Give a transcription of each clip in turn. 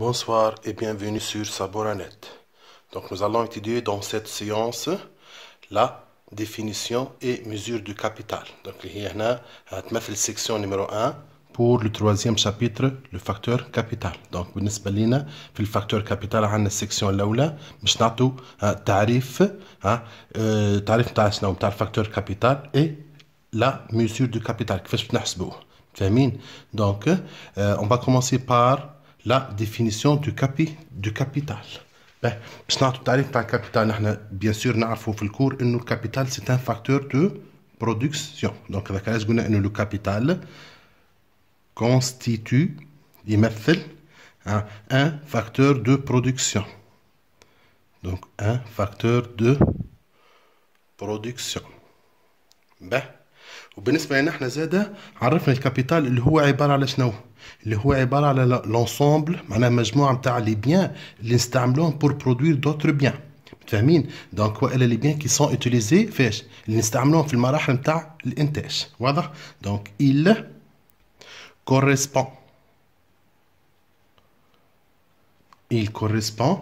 Bonsoir et bienvenue sur Saboranet. Donc nous allons étudier dans cette séance la définition et mesure du capital. Donc هنا la section numéro 1 pour le troisième chapitre le facteur capital. Donc بالنسبة لنا le facteur capital عندنا السيكسيون le tarif, le tarif de la شنو le facteur capital et la mesure du capital كيفاش Donc on va commencer par la définition du, capi, du capital. Ben, capital, bien sûr, le cours, le capital, c'est un facteur de production. Donc, le capital constitue, il hein, un facteur de production. Donc, un facteur de production. Ben, وبالنسبه لنا احنا زاده عرفنا الكابيتال اللي هو عباره على شنو اللي هو عباره على لونسومبل معناها مجموعه نتاع لي بيان اللي نستعملوهم بور برودوير دوتر بيان فاهمين دونك والا لي بيان كي سون اوتيليزي فاش اللي نستعملوهم في المراحل نتاع الانتاج واضح دونك il correspond il correspond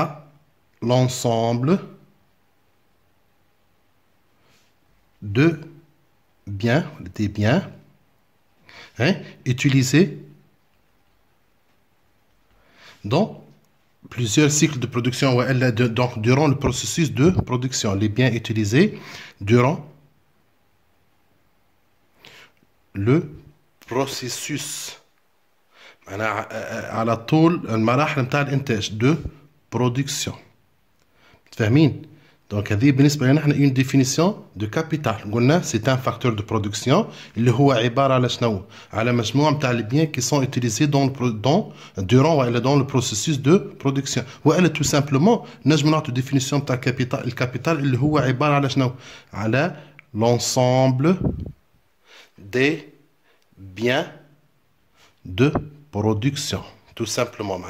à l'ensemble de bien, des biens, hein, utilisés dans plusieurs cycles de production, donc durant le processus de production, les biens utilisés durant le processus à la المراحل نتاع de production. فاهمين؟ donc, il y a une définition de capital. C'est un facteur de production. Il y a des biens qui sont utilisés dans le processus de production. Ou tout simplement, il a une définition de capital. capital, il y a des biens de production. Tout simplement.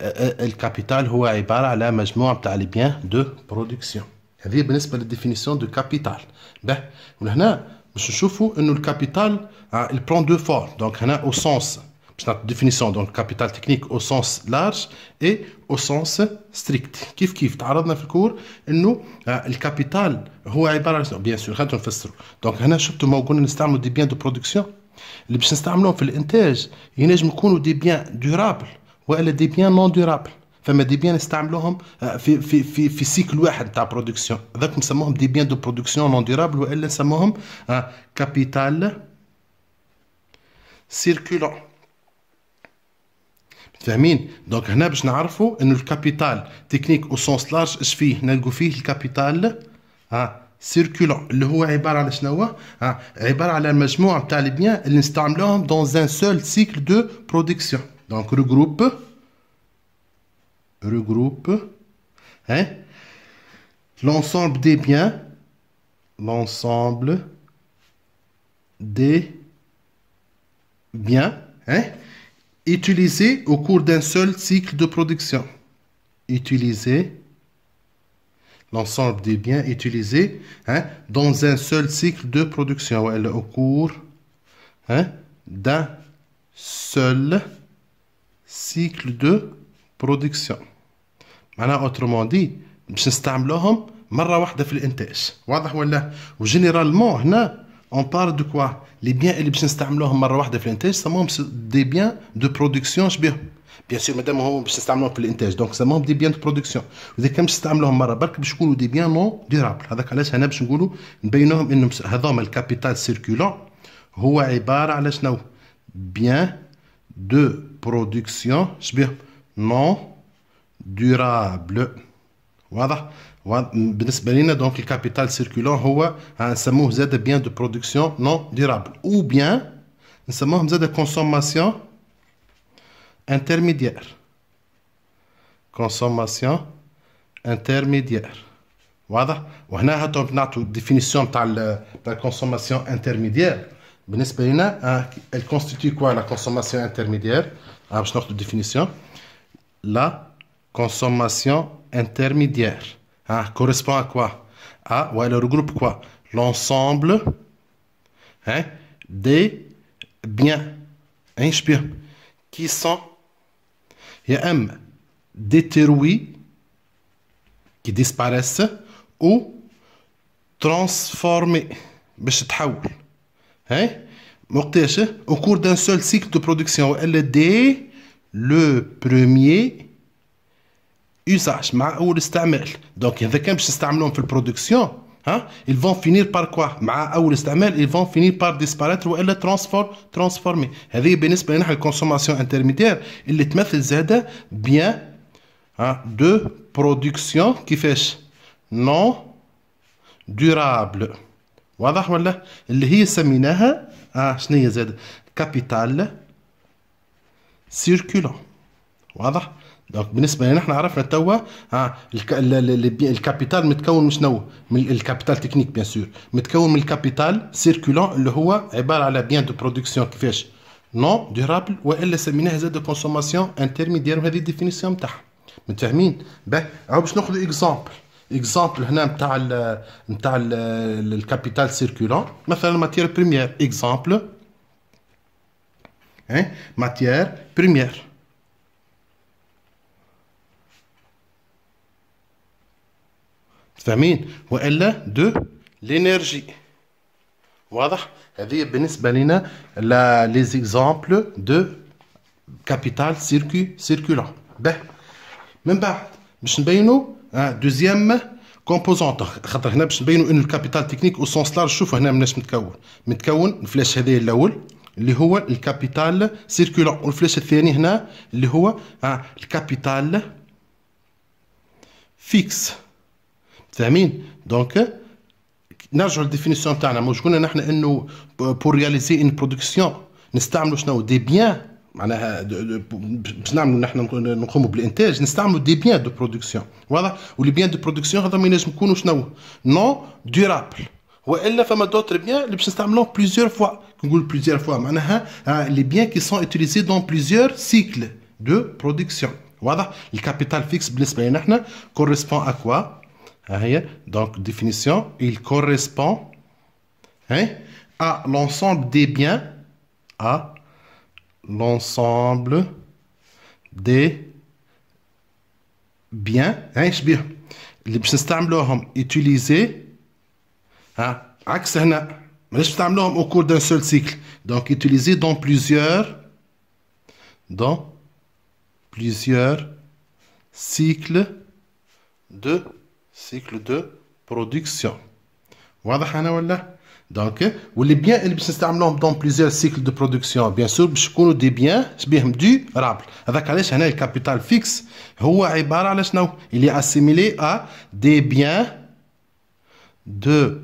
أه، أه، الكابيتال هو عباره على مجموعة تاع لي بيان دو برودكسيون هذه بالنسبه للديفينيسيون دو كابيتال باه من هنا باش نشوفوا انه الكابيتال البلان دو فور دونك هنا او سونس باش نعطي ديفينيسيون دونك كابيتال تكنيك او سونس لارج اي او سونس ستريكت كيف كيف تعرضنا في الكور انه الكابيتال آه، هو عباره عن بيان سور خاطر نفسرو دونك هنا شفتوا ما قلنا نستعملوا دي بيان دو برودكسيون اللي باش نستعملوهم في الانتاج ينجم يكونوا دي بيان دورابل والا دي بيان نون دورابل فما دي بيان استعملوهم آه، في في في في سيكل واحد تاع برودكسيون هذاك نسموهم دي بيان دو برودكسيون نون دورابل والا نسموهم كابيتال آه، سيركولون فاهمين دونك هنا باش نعرفوا انه الكابيتال تكنيك او سونس لارج اش فيه نلقوا فيه الكابيتال ها سيركولون اللي هو عباره على شنو هو آه، عباره على مجموعه تاع البيان اللي نستعملوهم دون ان سول سيكل دو برودكسيون Donc regroupe, regroupe hein, l'ensemble des biens, l'ensemble des biens hein, utilisés au cours d'un seul cycle de production. Utilisés, l'ensemble des biens utilisés hein, dans un seul cycle de production, au cours hein, d'un seul سيكل دو برودكسيون معناها اوترومون دي باش نستعملوهم مره واحده في الانتاج واضح ولا وجينيرالمون هنا اون بار دو كوا لي بيان اللي باش نستعملوهم مره واحده في الانتاج سموهم دي بيان دو برودكسيون شبيهم بيان سور مادام هما باش نستعملوهم في الانتاج دونك سموهم دي بيان دو برودكسيون واذا كان باش نستعملوهم مره برك باش يكونوا دي بيان نون ديرابل هذاك علاش هنا باش نقولوا نبينوهم انهم هذوما الكابيتال سيركولون هو عباره على شنو بيان دو Production non durable. Voilà. Donc, le capital circulant, hein, des bien de production non durable. Ou bien, nous de consommation intermédiaire. Consommation intermédiaire. Voilà. avons la définition de la consommation intermédiaire, hein, elle constitue quoi la consommation intermédiaire? de définition, la consommation intermédiaire hein, correspond à quoi À, ou elle regroupe quoi L'ensemble hein, des biens, hein, qui sont, il détruits, qui disparaissent, ou transformés, Je hein au cours d'un seul cycle de production est dès le premier usage ma ou le stamel donc pas de la production hein. ils vont finir par quoi ils vont finir par disparaître ou être transformés transformé ceci bénéficie la consommation intermédiaire il est a bien hein, de production qui fait non durable voilà ce qui est seminé اه شنو هي زاد كابيتال سيركولون واضح دونك بالنسبه لنا احنا عرفنا توا ها آه، الكابيتال متكون من شنو من الكابيتال تكنيك بيان سور متكون من الكابيتال سيركولون اللي هو عباره على بيان دو برودكسيون كيفاش نون ديورابل والا سميناه زاد كونسوماسيون انترميديير وهذه الديفينيسيون نتاعها متفاهمين باه عاود باش ناخذ اكزامبل اكزامبل هنا نتاع نتاع الكابيتال سيركولون مثلا ماتيير بريمير اكزامبل hein, ماتيير بريمير فاهمين والا دو لينيرجي واضح هذه بالنسبه لنا لا لي زيكزامبل دو كابيتال سيركو سيركولون به من بعد باش نبينو دوزيام كومبوزونت خاطر هنا باش نبينوا ان الكابيتال تكنيك او سونس لارج شوفوا هنا مناش متكون متكون الفلاش هذا الاول اللي هو الكابيتال سيركولون والفلاش الثاني هنا اللي هو الكابيتال فيكس فاهمين دونك نرجعوا للديفينيسيون تاعنا شكون نحن انه بور رياليزي ان برودكسيون نستعملوا شنو دي بيان de nous avons des biens de production. Voilà. Les biens de production, nous avons des biens durables. Et d'autres nous les utilisons plusieurs fois. plusieurs fois. les biens qui sont utilisés dans plusieurs cycles de production. Voilà. Le capital fixe, correspond à quoi Donc, définition. Il correspond hein، à l'ensemble des biens. À l'ensemble des biens عايش بيهم اللي Les نستعملوهم utiliser ها عكس هنا ماناش utilisés au cours d'un seul cycle donc utilisés dans plusieurs dans plusieurs cycles de cycle de production donc, les biens existent dans plusieurs cycles de production. bien sûr, beaucoup des biens durables. C'est quel le capital fixe? il est assimilé à des biens de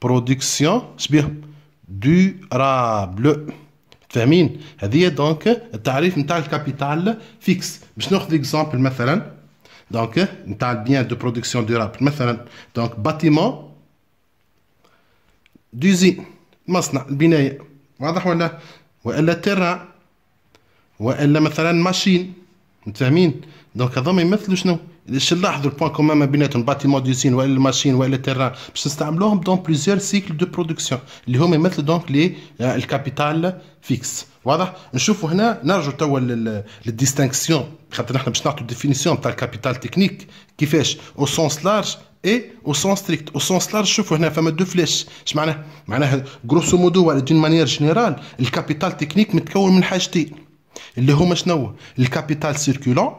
production durables. vous comprenez? c'est donc le est du capital fixe. nous prenons l'exemple, par exemple, donc un bien de production durable. par donc bâtiment دوزين مصنع البناية واضح ولا وإلا تيران وإلا مثلا ماشين متفاهمين دونك هذوما يمثلوا شنو باش نلاحظوا البوان كومان ما بيناتهم باتيمون دوزين وإلا الماشين وإلا التيران باش نستعملوهم دون بليزيور سيكل دو برودكسيون اللي هما يمثلوا دونك لي الكابيتال فيكس واضح نشوفوا هنا نرجعوا توا للديستانكسيون خاطر نحن باش نعطوا ديفينيسيون تاع الكابيتال تكنيك كيفاش او سونس لارج اي او سون ستريكت او سون لارج شوفوا هنا فما دو فلاش اش معناه معناه جروسو مودو ولا دون مانيير جينيرال الكابيتال تكنيك متكون من حاجتين اللي هما شنو الكابيتال سيركولون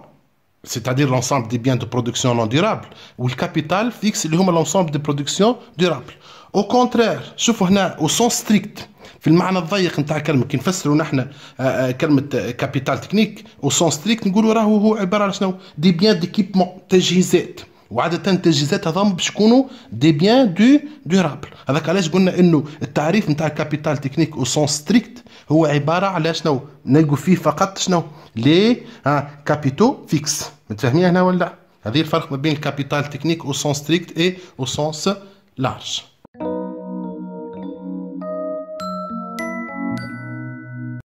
c'est-à-dire l'ensemble des biens de production non durable ou le capital fixe اللي هما l'ensemble دي برودكسيون durables au contraire شوفوا هنا au sens strict في المعنى الضيق نتاع الكلمه كي نفسروا نحن آه، آه، كلمه كابيتال تكنيك او سون ستريكت نقولوا راهو هو عباره على شنو دي بيان ديكيبمون تجهيزات وعاده التجهيزات هذوما باش يكونوا دي بيان دو دورابل هذاك علاش قلنا انه التعريف نتاع الكابيتال تكنيك او سون ستريكت هو عباره على شنو نلقوا فيه فقط شنو لي ها كابيتو فيكس متفاهمين هنا ولا هذه الفرق ما بين الكابيتال تكنيك او سون ستريكت اي او سونس لارج